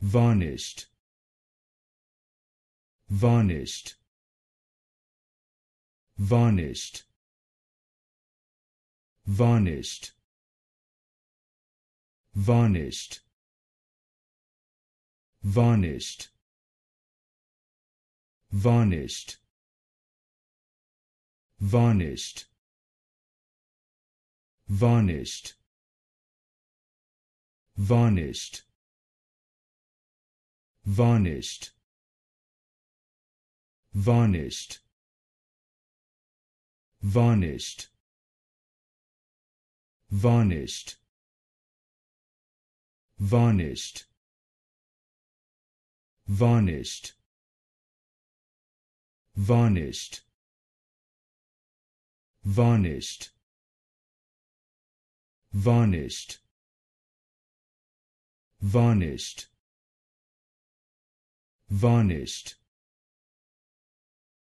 varnished varnished varnished varnished varnished varnished varnished varnished varnished varnished varnished varnished varnished varnished varnished varnished varnished varnished varnished varnished varnished